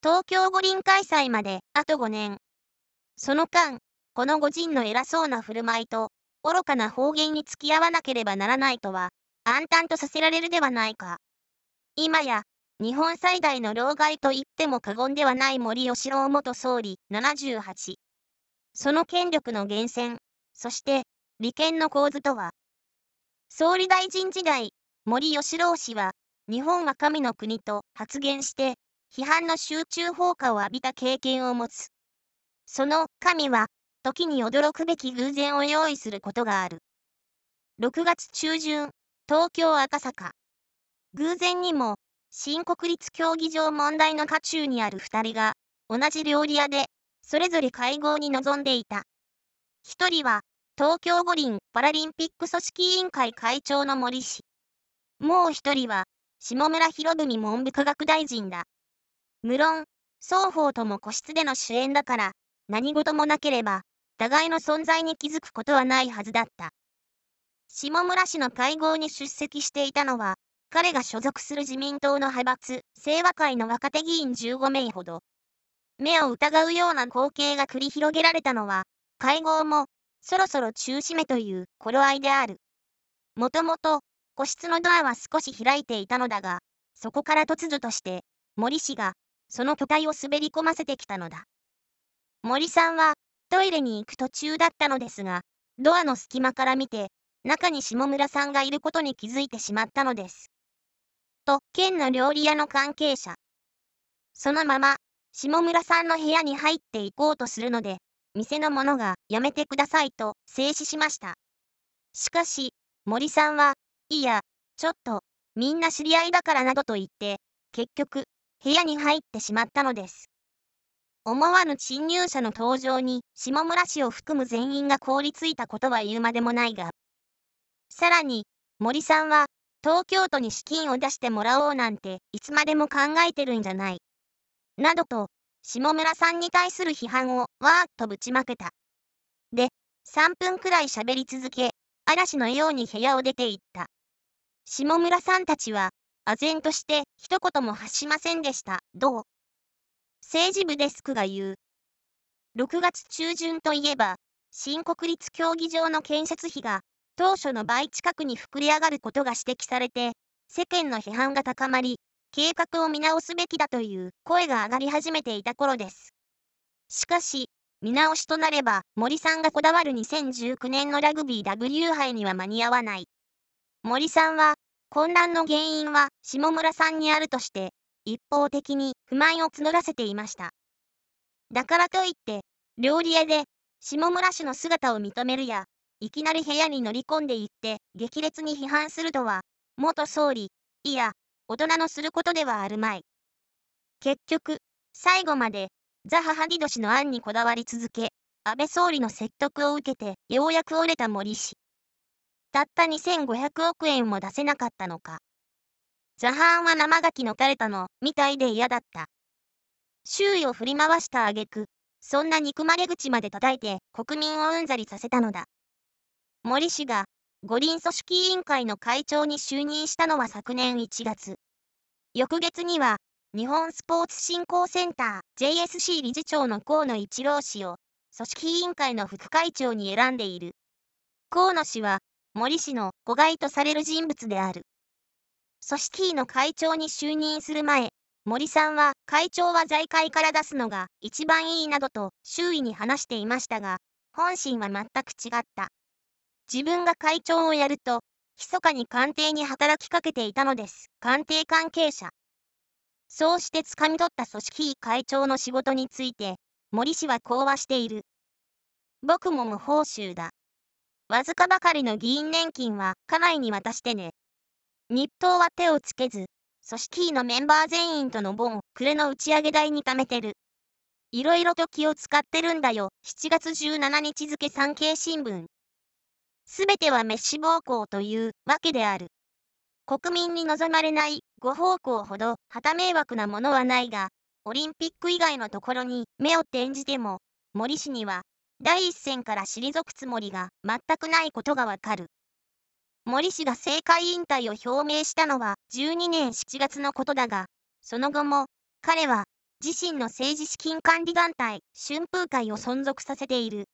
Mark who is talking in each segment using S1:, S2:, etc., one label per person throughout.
S1: 東京五輪開催まであと5年。その間、この五人の偉そうな振る舞いと、愚かな方言に付き合わなければならないとは、暗淡とさせられるではないか。今や、日本最大の老害と言っても過言ではない森喜朗元総理78。その権力の源泉、そして利権の構図とは。総理大臣時代、森喜朗氏は、日本は神の国と発言して、批判の集中砲火を浴びた経験を持つ。その神は、時に驚くべき偶然を用意することがある。6月中旬、東京赤坂。偶然にも、新国立競技場問題の渦中にある2人が、同じ料理屋で、それぞれ会合に臨んでいた。1人は、東京五輪パラリンピック組織委員会会長の森氏。もう1人は、下村博文文部科学大臣だ。無論、双方とも個室での主演だから、何事もなければ、互いの存在に気づくことはないはずだった。下村氏の会合に出席していたのは、彼が所属する自民党の派閥、清和会の若手議員15名ほど。目を疑うような光景が繰り広げられたのは、会合も、そろそろ中止めという頃合いである。もともと、個室のドアは少し開いていたのだが、そこから突如として、森氏が、その巨体を滑り込ませてきたのだ。森さんは、トイレに行く途中だったのですが、ドアの隙間から見て、中に下村さんがいることに気づいてしまったのです。と、県の料理屋の関係者。そのまま、下村さんの部屋に入っていこうとするので、店の者がやめてくださいと制止しました。しかし、森さんは、いや、ちょっと、みんな知り合いだからなどと言って、結局、部屋に入ってしまったのです。思わぬ侵入者の登場に、下村氏を含む全員が凍りついたことは言うまでもないが。さらに、森さんは、東京都に資金を出してもらおうなんて、いつまでも考えてるんじゃない。などと、下村さんに対する批判を、わーっとぶちまけた。で、3分くらい喋り続け、嵐のように部屋を出て行った。下村さんたちは、唖然として一言も発しませんでした。どう政治部デスクが言う。6月中旬といえば、新国立競技場の建設費が当初の倍近くに膨れ上がることが指摘されて、世間の批判が高まり、計画を見直すべきだという声が上がり始めていた頃です。しかし、見直しとなれば、森さんがこだわる2019年のラグビー W 杯には間に合わない。森さんは、混乱の原因は下村さんにあるとして、一方的に不満を募らせていました。だからといって、料理屋で下村氏の姿を認めるや、いきなり部屋に乗り込んでいって激烈に批判するとは、元総理、いや、大人のすることではあるまい。結局、最後まで、ザ・ハハギド氏の案にこだわり続け、安倍総理の説得を受けて、ようやく折れた森氏。たった2500億円も出せなかったのか。ザハーンは生ガキのたルタの、みたいで嫌だった。周囲を振り回した挙句、そんな憎まれ口まで叩いて国民をうんざりさせたのだ。森氏が五輪組織委員会の会長に就任したのは昨年1月。翌月には、日本スポーツ振興センター JSC 理事長の河野一郎氏を組織委員会の副会長に選んでいる。河野氏は森氏の子飼いとされる人物である。組織委の会長に就任する前、森さんは会長は財界から出すのが一番いいなどと周囲に話していましたが、本心は全く違った。自分が会長をやると、密かに官邸に働きかけていたのです。官邸関係者。そうして掴み取った組織委会長の仕事について、森氏はこうはしている。僕も無報酬だ。わずかばかりの議員年金は家内に渡してね。日当は手をつけず、組織委のメンバー全員との盆を暮れの打ち上げ台に貯めてる。いろいろと気を使ってるんだよ。7月17日付産経新聞。すべてはメッシ暴行というわけである。国民に望まれないご奉公ほど旗迷惑なものはないが、オリンピック以外のところに目を転じても、森氏には第一線から退くつもりが全くないことがわかる。森氏が政界引退を表明したのは12年7月のことだが、その後も彼は自身の政治資金管理団体春風会を存続させている。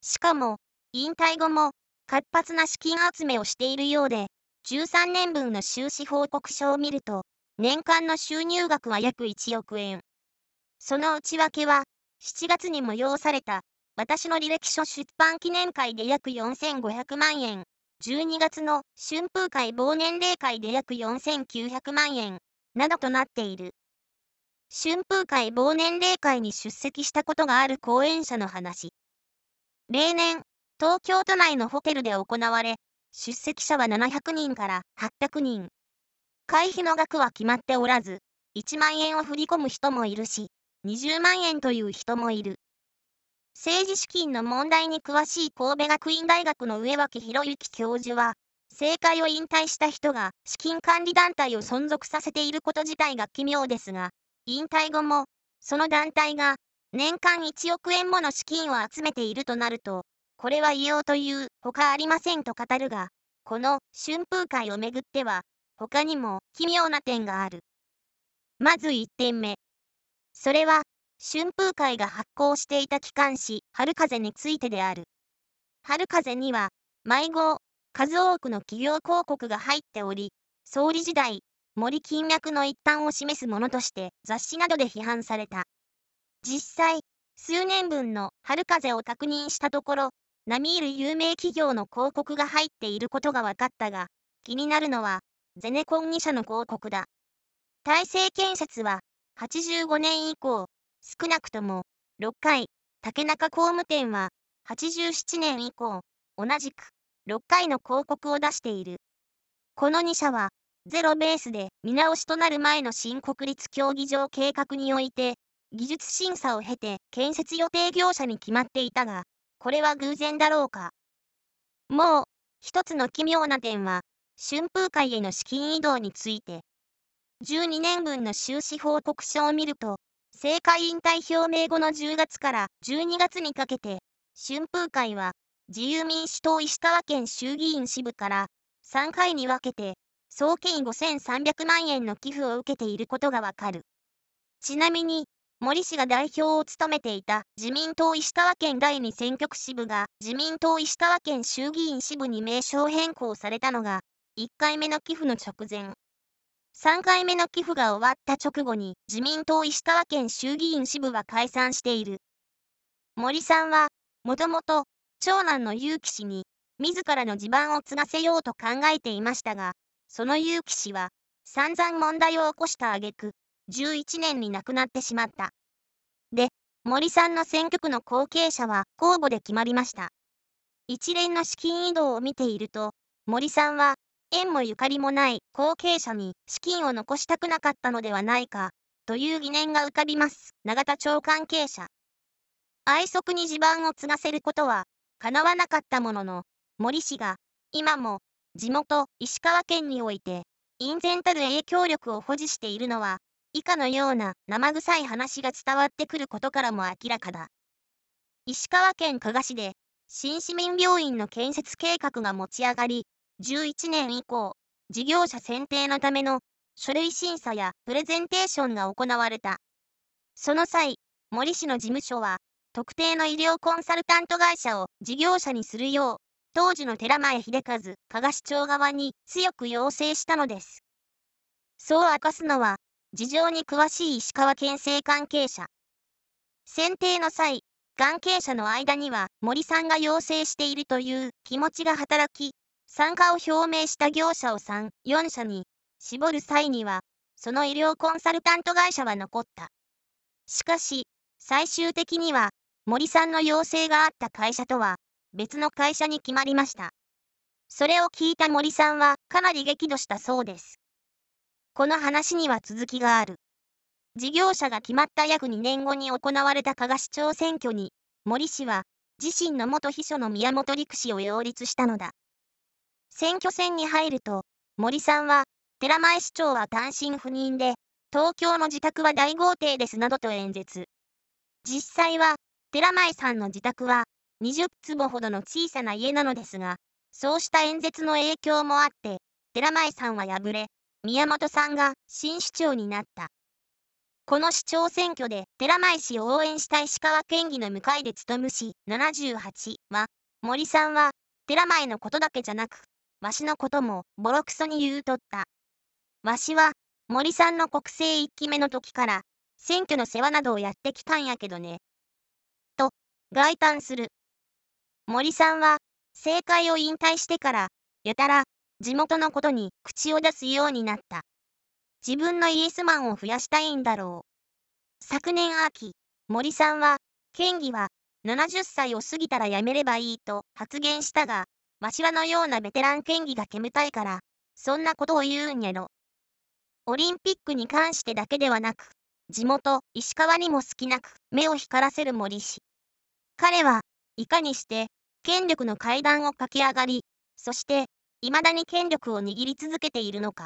S1: しかも、引退後も活発な資金集めをしているようで、13年分の収支報告書を見ると、年間の収入額は約1億円。その内訳は、7月に催された私の履歴書出版記念会で約4500万円。12月の春風会忘年礼会で約4900万円。などとなっている。春風会忘年礼会に出席したことがある講演者の話。例年、東京都内のホテルで行われ、出席者は700人から800人。会費の額は決まっておらず、1万円を振り込む人もいるし、20万円という人もいる。政治資金の問題に詳しい神戸学院大学の上脇博之教授は、政界を引退した人が資金管理団体を存続させていること自体が奇妙ですが、引退後も、その団体が年間1億円もの資金を集めているとなると、これは異様という他ありませんと語るが、この春風会をめぐっては、他にも奇妙な点がある。まず1点目。それは、春風会が発行していた機関誌、春風についてである。春風には、毎号数多くの企業広告が入っており、総理時代、森金脈の一端を示すものとして雑誌などで批判された。実際、数年分の春風を確認したところ、並み居る有名企業の広告が入っていることが分かったが、気になるのは、ゼネコン2社の広告だ。大成建設は、85年以降、少なくとも6回竹中工務店は87年以降同じく6回の広告を出しているこの2社はゼロベースで見直しとなる前の新国立競技場計画において技術審査を経て建設予定業者に決まっていたがこれは偶然だろうかもう一つの奇妙な点は春風会への資金移動について12年分の収支報告書を見ると政界引退表明後の10月から12月にかけて、春風会は、自由民主党石川県衆議院支部から3回に分けて、総計5300万円の寄付を受けていることがわかる。ちなみに、森氏が代表を務めていた自民党石川県第2選挙区支部が自民党石川県衆議院支部に名称変更されたのが、1回目の寄付の直前。3回目の寄付が終わった直後に自民党石川県衆議院支部は解散している。森さんは、もともと、長男の結城氏に、自らの地盤を継がせようと考えていましたが、その結城氏は、散々問題を起こした挙句、11年に亡くなってしまった。で、森さんの選挙区の後継者は公募で決まりました。一連の資金移動を見ていると、森さんは縁もゆかりもない後継者に資金を残したくなかったのではないか、という疑念が浮かびます。永田町関係者。愛息に地盤を継がせることは、叶わなかったものの、森氏が、今も、地元、石川県において、隠然たる影響力を保持しているのは、以下のような生臭い話が伝わってくることからも明らかだ。石川県加賀市で、新市民病院の建設計画が持ち上がり、2011年以降、事業者選定のための書類審査やプレゼンテーションが行われた。その際、森氏の事務所は、特定の医療コンサルタント会社を事業者にするよう、当時の寺前秀和、加賀市長側に強く要請したのです。そう明かすのは、事情に詳しい石川県政関係者。選定の際、関係者の間には森さんが要請しているという気持ちが働き、参加を表明した業者を3、4社に絞る際には、その医療コンサルタント会社は残った。しかし、最終的には、森さんの要請があった会社とは、別の会社に決まりました。それを聞いた森さんはかなり激怒したそうです。この話には続きがある。事業者が決まった約2年後に行われた加賀市長選挙に、森氏は自身の元秘書の宮本陸氏を擁立したのだ。選挙戦に入ると、森さんは、寺前市長は単身赴任で、東京の自宅は大豪邸ですなどと演説。実際は、寺前さんの自宅は、20坪ほどの小さな家なのですが、そうした演説の影響もあって、寺前さんは敗れ、宮本さんが新市長になった。この市長選挙で寺前氏を応援した石川県議の向かいで務む市78は、森さんは寺前のことだけじゃなく、わしのことも、ボロクソに言うとった。わしは、森さんの国政一期目の時から、選挙の世話などをやってきたんやけどね。と、外嘆する。森さんは、政界を引退してから、やたら、地元のことに口を出すようになった。自分のイエスマンを増やしたいんだろう。昨年秋、森さんは、県議は、70歳を過ぎたら辞めればいいと発言したが、わしらのようなベテラン県議が煙たいから、そんなことを言うんやろ。オリンピックに関してだけではなく、地元、石川にも少なく目を光らせる森氏。彼はいかにして権力の階段を駆け上がり、そして未だに権力を握り続けているのか。